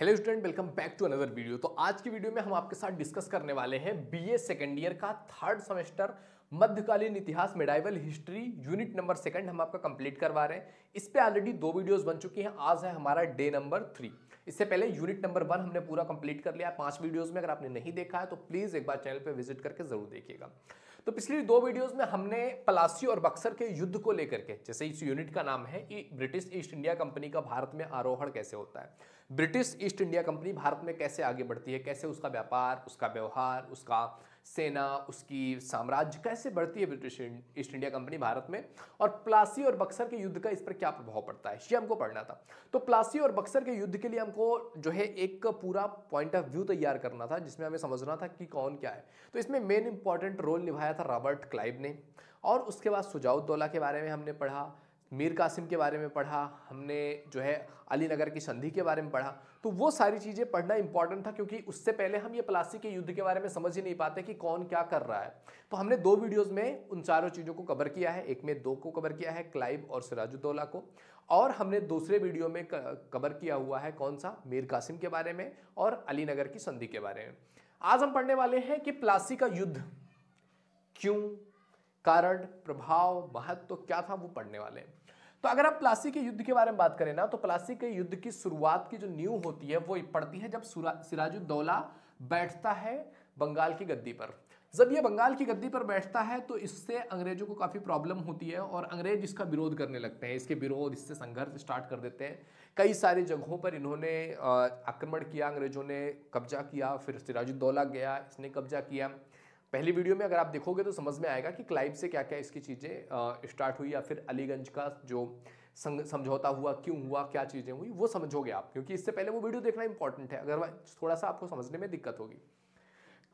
Hello student welcome back to another video तो आज की वीडियो में हम आपके साथ डिस्कस करने वाले हैं बीए सेकेंड ईयर का थर्ड सेमेस्टर मध्यकालीन इतिहास medieval history unit number second हम आपका कंप्लीट करवा रहे हैं इस पर ऑलरेडी दो वीडियोस बन चुकी हैं आज है हमारा डे नंबर थ्री इससे पहले यूनिट नंबर वन हमने पूरा कंप्लीट कर लिया पांच वीडियोस में अगर आपने नहीं देखा है तो प्लीज़ एक बार चैनल पर विजिट करके ज़रूर देखिएगा तो पिछली दो वीडियोस में हमने पलासी और बक्सर के युद्ध को लेकर के जैसे इस यूनिट का नाम है ब्रिटिश ईस्ट इंडिया कंपनी का भारत में आरोहण कैसे होता है British East India Company Bharat में कैसे आगे बढ़ती है कैसे उसका व्यापार उसका व्यवहार उसका सेना उसकी साम्राज्य कैसे बढ़ती है British East India Company Bharat में और प्लासी और बक्सर के युद्ध का इस पर क्या प्रभाव पड़ता है ये हमको पढ़ना था तो प्लासी और बक्सर के युद्ध के लिए हमको जो है एक पूरा पॉइंट ऑफ व्यू तैयार करना था जिसमें हमें समझना था कि कौन क्या है तो इसमें मेन इंपॉर्टेंट रोल निभाया था रॉबर्ट क्लाइव ने और उसके बाद सुजाउद्दौला के बारे में हमने पढ़ा मीर कासिम के बारे में पढ़ा हमने जो है अली नगर की संधि के बारे में पढ़ा तो वो सारी चीज़ें पढ़ना इंपॉर्टेंट था क्योंकि उससे पहले हम ये प्लासी के युद्ध के बारे में समझ ही नहीं पाते कि कौन क्या कर रहा है तो हमने दो वीडियोज़ में उन चारों चीज़ों को कवर किया है एक में दो को कवर किया है क्लाइब और सिराजुद्दौला को और हमने दूसरे वीडियो में कवर किया हुआ है कौन सा मीर कासिम के बारे में और अली नगर की संधि के बारे में आज हम पढ़ने वाले हैं कि प्लासी का युद्ध क्यों कारण प्रभाव महत्व तो क्या था वो पढ़ने वाले हैं तो अगर आप प्लासी के युद्ध के बारे में बात करें ना तो प्लासी के युद्ध की शुरुआत की जो न्यू होती है वो पड़ती है जब सिराजुद्दौला बैठता है बंगाल की गद्दी पर जब ये बंगाल की गद्दी पर बैठता है तो इससे अंग्रेजों को काफ़ी प्रॉब्लम होती है और अंग्रेज इसका विरोध करने लगते हैं इसके विरोध इससे संघर्ष स्टार्ट कर देते हैं कई सारी जगहों पर इन्होंने आक्रमण किया अंग्रेजों ने कब्जा किया फिर सिराजुद्दौला गया इसने कब्जा किया पहली वीडियो में अगर आप देखोगे तो समझ में आएगा कि क्लाइव से क्या क्या इसकी चीज़ें स्टार्ट हुई या फिर अलीगंज का जो समझौता हुआ क्यों हुआ क्या चीज़ें हुई वो समझोगे आप क्योंकि इससे पहले वो वीडियो देखना इंपॉर्टेंट है अगर थोड़ा सा आपको समझने में दिक्कत होगी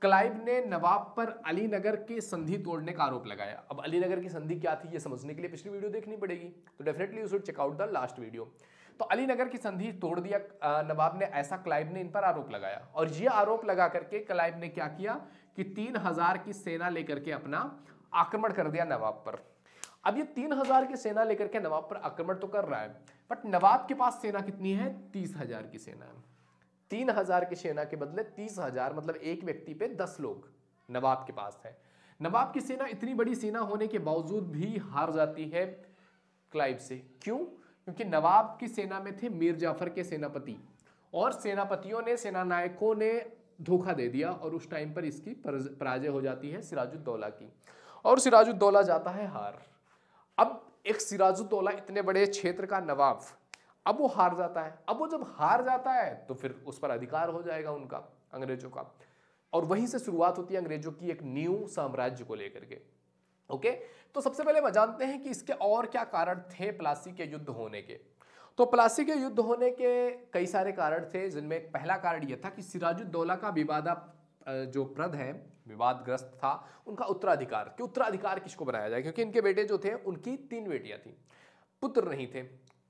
क्लाइव ने नवाब पर अली नगर की संधि तोड़ने का आरोप लगाया अब अली नगर की संधि क्या थी ये समझने के लिए पिछली वीडियो देखनी पड़ेगी तो definitely you should check out the last video तो अली नगर की संधि तोड़ दिया नवाब ने ऐसा क्लाइब ने इन पर आरोप लगाया और ये आरोप लगा करके क्लाइब ने क्या किया कि तीन हजार की सेना लेकर के अपना आक्रमण कर दिया नवाब पर अब ये तीन हजार की सेना लेकर के नवाब पर आक्रमण तो कर रहा है बट नवाब के पास सेना कितनी है तीस हजार की सेना है तीन हजार की सेना के बदले तीस हजार मतलब एक व्यक्ति पे दस लोग नवाब के पास है नवाब की सेना इतनी बड़ी सेना होने के बावजूद भी हार जाती है क्लाइव से क्यों क्योंकि नवाब की सेना में थे मीर जाफर के सेनापति और सेनापतियों ने सेनानायकों ने धोखा दे दिया और उस टाइम पर इसकी पराजय हो जाती है सिराजुद्दौला की और सिराजुद्दौला जाता है हार अब एक सिराजुद्दौला इतने बड़े क्षेत्र का नवाब अब वो हार जाता है अब वो जब हार जाता है तो फिर उस पर अधिकार हो जाएगा उनका अंग्रेजों का और वहीं से शुरुआत होती है अंग्रेजों की एक न्यू साम्राज्य को लेकर के ओके तो सबसे पहले मैं जानते हैं कि इसके और क्या कारण थे प्लासी के युद्ध होने के तो प्लासी के युद्ध होने के कई सारे कारण थे जिनमें पहला कारण यह था कि सिराजुद्दौला का विवादा जो प्रद है विवादग्रस्त था उनका उत्तराधिकार कि उत्तराधिकार किसको बनाया जाए क्योंकि इनके बेटे जो थे उनकी तीन बेटियां थी पुत्र नहीं थे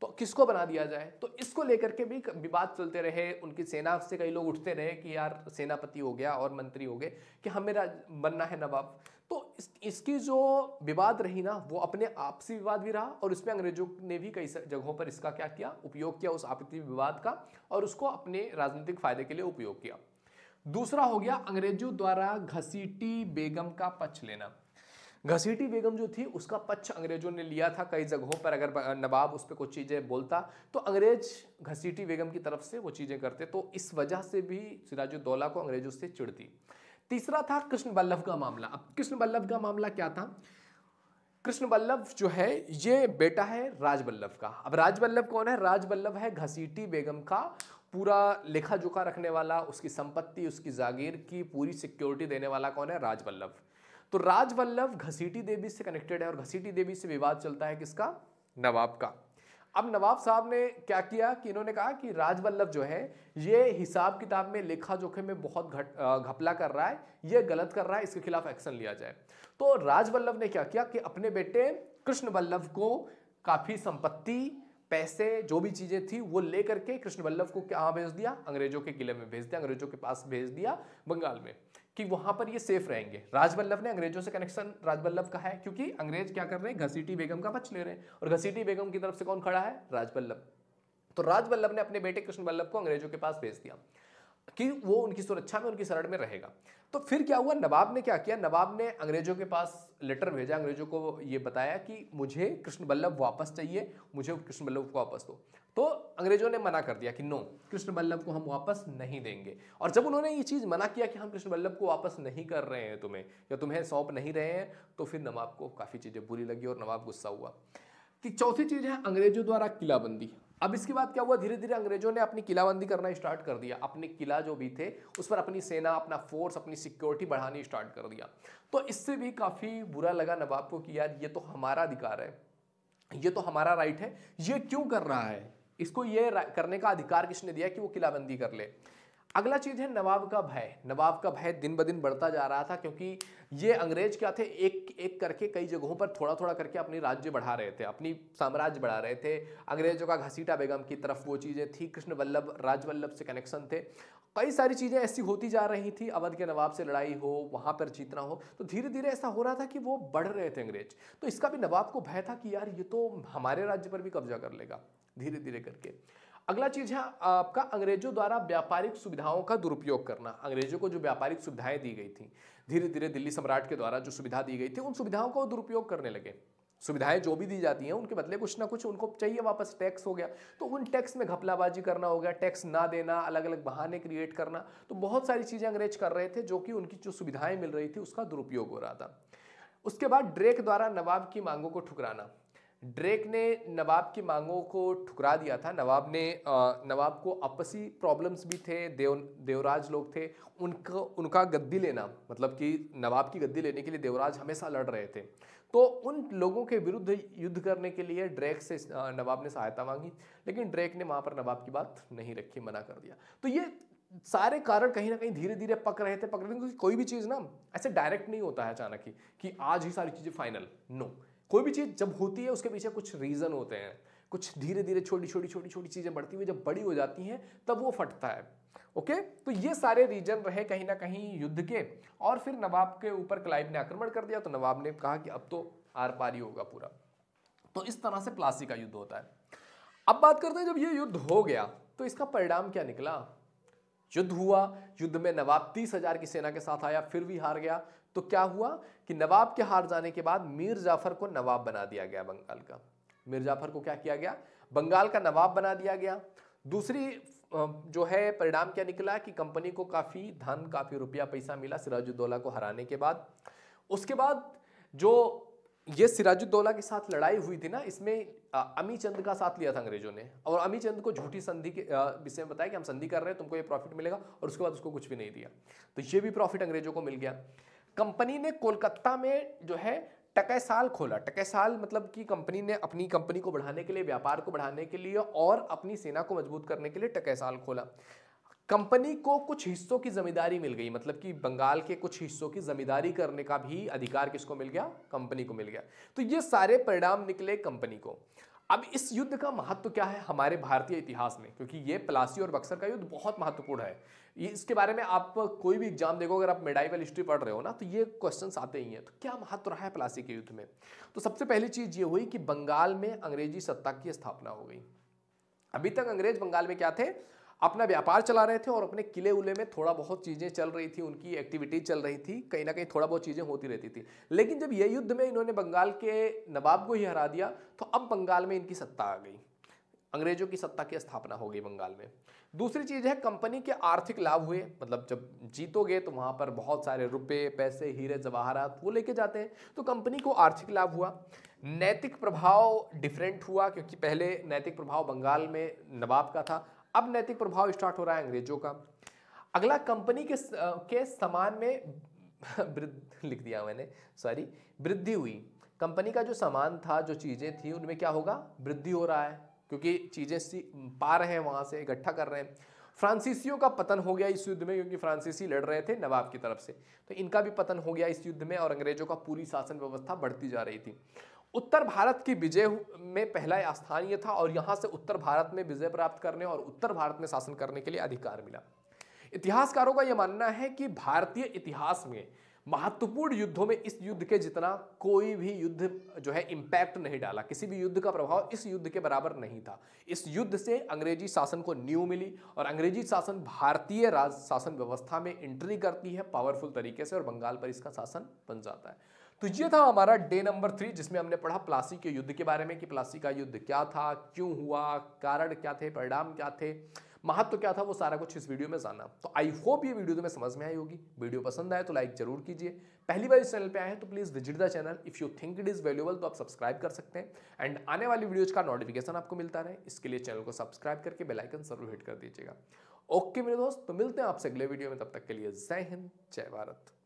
तो किसको बना दिया जाए तो इसको लेकर के भी विवाद चलते रहे उनकी सेना से कई लोग उठते रहे कि यार सेनापति हो गया और मंत्री हो गए कि हमें बनना है नवाब तो इस, इसकी जो विवाद रही ना वो अपने आपसी विवाद भी रहा और इसमें अंग्रेजों ने भी कई जगहों पर इसका क्या किया उपयोग किया उस आपसी विवाद का और उसको अपने राजनीतिक फायदे के लिए उपयोग किया दूसरा हो गया अंग्रेजों द्वारा घसीटी बेगम का पक्ष लेना घसीटी बेगम जो थी उसका पक्ष अंग्रेजों ने लिया था कई जगहों पर अगर नवाब उस पर कुछ चीज़ें बोलता तो अंग्रेज घसीटी बेगम की तरफ से वो चीज़ें करते तो इस वजह से भी सिराजुद्दौला को अंग्रेजों से चिड़ती तीसरा था कृष्ण बल्लभ का मामला अब कृष्ण बल्लभ का मामला क्या था कृष्ण बल्लभ जो है ये बेटा है राज बल्लभ का अब राज बल्लभ कौन है राज बल्लभ है घसीटी बेगम का पूरा लेखा जोखा रखने वाला उसकी संपत्ति उसकी जागीर की पूरी सिक्योरिटी देने वाला कौन है राज बल्लभ तो राजवल्लभ घसीटी देवी से कनेक्टेड है और घसीटी देवी से विवाद चलता है किसका नवाब का अब नवाब साहब ने क्या किया कि इन्होंने कहा कि राजवल्लभ जो है ये हिसाब किताब में लेखा जोखे में बहुत घट घपला कर रहा है ये गलत कर रहा है इसके खिलाफ एक्शन लिया जाए तो राजवल्लभ ने क्या किया कि अपने बेटे कृष्ण वल्लभ को काफ़ी संपत्ति पैसे जो भी चीज़ें थी वो लेकर के कृष्ण वल्लभ को कहाँ भेज दिया अंग्रेजों के किले में भेज दिया अंग्रेजों के पास भेज दिया बंगाल में कि वहां पर ये सेफ रहेंगे राजवल्लभ ने अंग्रेजों से कनेक्शन राजवल्लभ का है क्योंकि अंग्रेज क्या कर रहे हैं घसीटी बेगम का बच ले रहे हैं और घसीटी बेगम की तरफ से कौन खड़ा है राजवल्लभ तो राजवल्लभ ने अपने बेटे कृष्ण वल्लभ को अंग्रेजों के पास भेज दिया कि वो उनकी सुरक्षा में उनकी शरण में रहेगा तो फिर क्या हुआ नवाब ने क्या किया नवाब ने अंग्रेजों के पास लेटर भेजा अंग्रेजों को ये बताया कि मुझे कृष्ण बल्लभ वापस चाहिए मुझे कृष्ण बल्लभ को वापस दो तो अंग्रेजों ने मना कर दिया कि नो कृष्ण बल्लभ को हम वापस नहीं देंगे और जब उन्होंने ये चीज़ मना किया कि हम कृष्ण बल्लभ को वापस नहीं कर रहे हैं तुम्हें या तुम्हें सौंप नहीं रहे हैं तो फिर नवाब को काफ़ी चीज़ें बुरी लगी और नवाब गुस्सा हुआ कि चौथी चीज़ है अंग्रेजों द्वारा किलाबंदी अब इसके बाद क्या हुआ धीरे धीरे अंग्रेजों ने अपनी किलाबंदी करना स्टार्ट कर दिया अपने किला जो भी थे उस पर अपनी सेना अपना फोर्स अपनी सिक्योरिटी बढ़ानी स्टार्ट कर दिया तो इससे भी काफ़ी बुरा लगा नवाब को कि यार ये तो हमारा अधिकार है ये तो हमारा राइट है ये क्यों कर रहा है इसको ये करने का अधिकार किसने दिया कि वो किलाबंदी कर ले अगला चीज़ है नवाब का भय नवाब का भय दिन ब दिन बढ़ता जा रहा था क्योंकि ये अंग्रेज क्या थे एक एक करके कई जगहों पर थोड़ा थोड़ा करके अपनी राज्य बढ़ा रहे थे अपनी साम्राज्य बढ़ा रहे थे अंग्रेजों का घसीटा बेगम की तरफ वो चीज़ें थी कृष्ण वल्लभ राजवल्लभ से कनेक्शन थे कई सारी चीज़ें ऐसी होती जा रही थी अवध के नवाब से लड़ाई हो वहाँ पर जीतना हो तो धीरे धीरे ऐसा हो रहा था कि वो बढ़ रहे थे अंग्रेज तो इसका भी नवाब को भय था कि यार ये तो हमारे राज्य पर भी कब्जा कर लेगा धीरे धीरे करके अगला चीज़ है आपका अंग्रेजों द्वारा व्यापारिक सुविधाओं का दुरुपयोग करना अंग्रेजों को जो व्यापारिक सुविधाएं दी गई थी धीरे धीरे दिल्ली सम्राट के द्वारा जो सुविधा दी गई थी उन सुविधाओं का दुरुपयोग करने लगे सुविधाएं जो भी दी जाती हैं उनके बदले कुछ ना कुछ उनको चाहिए वापस टैक्स हो गया तो उन टैक्स में घपलाबाजी करना हो गया टैक्स ना देना अलग अलग बहाने क्रिएट करना तो बहुत सारी चीज़ें अंग्रेज कर रहे थे जो कि उनकी जो सुविधाएं मिल रही थी उसका दुरुपयोग हो रहा था उसके बाद ड्रेक द्वारा नवाब की मांगों को ठुकराना ड्रेक ने नवाब की मांगों को ठुकरा दिया था नवाब ने नवाब को आपसी प्रॉब्लम्स भी थे देव देवराज लोग थे उनका उनका गद्दी लेना मतलब कि नवाब की गद्दी लेने के लिए देवराज हमेशा लड़ रहे थे तो उन लोगों के विरुद्ध युद्ध करने के लिए ड्रेक से नवाब ने सहायता मांगी लेकिन ड्रेक ने वहाँ पर नवाब की बात नहीं रखी मना कर दिया तो ये सारे कारण कहीं ना कहीं धीरे धीरे पक रहे थे पक रहे थे क्योंकि कोई भी चीज़ ना ऐसे डायरेक्ट नहीं होता है अचानक ही कि आज ही सारी चीज़ें फाइनल नो no. कोई भी चीज़ जब होती है उसके पीछे कुछ रीज़न होते हैं कुछ धीरे धीरे छोटी छोटी छोटी छोटी चीज़ें बढ़ती हुई जब बड़ी हो जाती हैं तब वो फटता है ओके तो ये सारे रीजन रहे कहीं ना कहीं युद्ध के और फिर नवाब के ऊपर क्लाइव ने आक्रमण कर दिया तो नवाब ने कहा कि अब तो आर पार ही होगा पूरा तो इस तरह से प्लासी का युद्ध होता है अब बात करते हैं जब ये युद्ध हो गया तो इसका परिणाम क्या निकला युद्ध हुआ युद्ध में नवाब तीस हजार की सेना के साथ आया फिर भी हार गया तो क्या हुआ कि नवाब के हार जाने के बाद मीर जाफर को नवाब बना दिया गया बंगाल का मीर जाफर को क्या किया गया बंगाल का नवाब बना दिया गया दूसरी जो है परिणाम क्या निकला कि कंपनी को काफ़ी धन काफ़ी रुपया पैसा मिला सिराजुद्दौला को हराने के बाद उसके बाद जो ये सिराजुद्दौला के साथ लड़ाई हुई थी ना इसमें अमी चंद का साथ लिया था अंग्रेजों ने और अमी चंद को झूठी संधि के विषय में बताया कि हम संधि कर रहे हैं तुमको ये प्रॉफिट मिलेगा और उसके बाद उसको कुछ भी नहीं दिया तो ये भी प्रॉफिट अंग्रेजों को मिल गया कंपनी ने कोलकाता में जो है टकैसाल खोला टकैसाल मतलब कि कंपनी ने अपनी कंपनी को बढ़ाने के लिए व्यापार को बढ़ाने के लिए और अपनी सेना को मजबूत करने के लिए टकैसाल खोला कंपनी को कुछ हिस्सों की जमींदारी मिल गई मतलब कि बंगाल के कुछ हिस्सों की जमींदारी करने का भी अधिकार किसको मिल गया कंपनी को मिल गया तो ये सारे परिणाम निकले कंपनी को अब इस युद्ध का महत्व क्या है हमारे भारतीय इतिहास में क्योंकि ये प्लासी और बक्सर का युद्ध बहुत महत्वपूर्ण है ये इसके बारे में आप कोई भी एग्जाम देखो अगर आप मेडाइवल हिस्ट्री पढ़ रहे हो ना तो ये क्वेश्चन आते ही हैं तो क्या महत्व रहा है पलासी के युद्ध में तो सबसे पहली चीज़ ये हुई कि बंगाल में अंग्रेजी सत्ता की स्थापना हो गई अभी तक अंग्रेज बंगाल में क्या थे अपना व्यापार चला रहे थे और अपने किले उले में थोड़ा बहुत चीज़ें चल रही थी उनकी एक्टिविटी चल रही थी कहीं ना कहीं थोड़ा बहुत चीज़ें होती रहती थी लेकिन जब यह युद्ध में इन्होंने बंगाल के नवाब को ही हरा दिया तो अब बंगाल में इनकी सत्ता आ गई अंग्रेजों की सत्ता की स्थापना हो गई बंगाल में दूसरी चीज़ है कंपनी के आर्थिक लाभ हुए मतलब जब जीतोगे तो वहाँ पर बहुत सारे रुपये पैसे हीरे जवाहरात वो लेके जाते हैं तो कंपनी को आर्थिक लाभ हुआ नैतिक प्रभाव डिफरेंट हुआ क्योंकि पहले नैतिक प्रभाव बंगाल में नवाब का था अब नैतिक प्रभाव स्टार्ट हो रहा है अंग्रेजों का अगला कंपनी के के सामान में लिख दिया मैंने सॉरी वृद्धि हुई कंपनी का जो सामान था जो चीज़ें थी उनमें क्या होगा वृद्धि हो रहा है क्योंकि चीज़ें पा रहे हैं वहाँ से इकट्ठा कर रहे हैं फ्रांसीसियों का पतन हो गया इस युद्ध में क्योंकि फ्रांसीसी लड़ रहे थे नवाब की तरफ से तो इनका भी पतन हो गया इस युद्ध में और अंग्रेजों का पूरी शासन व्यवस्था बढ़ती जा रही थी उत्तर भारत की विजय में पहला स्थान यह था और यहां से उत्तर भारत में विजय प्राप्त करने और उत्तर भारत में शासन करने के लिए अधिकार मिला इतिहासकारों का यह मानना है कि भारतीय इतिहास में महत्वपूर्ण युद्धों में इस युद्ध के जितना कोई भी युद्ध जो है इंपैक्ट नहीं डाला किसी भी युद्ध का प्रभाव इस युद्ध के बराबर नहीं था इस युद्ध से अंग्रेजी शासन को न्यू मिली और अंग्रेजी शासन भारतीय राज शासन व्यवस्था में एंट्री करती है पावरफुल तरीके से और बंगाल पर इसका शासन बन जाता है तो ये था हमारा डे नंबर थ्री जिसमें हमने पढ़ा प्लासी के युद्ध के बारे में कि प्लासी का युद्ध क्या था क्यों हुआ कारण क्या थे परिणाम क्या थे महत्व तो क्या था वो सारा कुछ इस वीडियो में जाना तो आई होप ये वीडियो तुम्हें समझ में आई होगी वीडियो पसंद आए तो लाइक जरूर कीजिए पहली बार इस चैनल पे आए हैं तो please visit the channel if you think it is valuable तो आप सब्सक्राइब कर सकते हैं एंड आने वाली वीडियोज का नोटिफिकेशन आपको मिलता रहे इसके लिए चैनल को सब्सक्राइब करके बेलाइकन जरूर हिट कर दीजिएगा ओके मेरे दोस्त तो मिलते हैं आपसे अगले वीडियो में तब तक के लिए जय हिंद जय भारत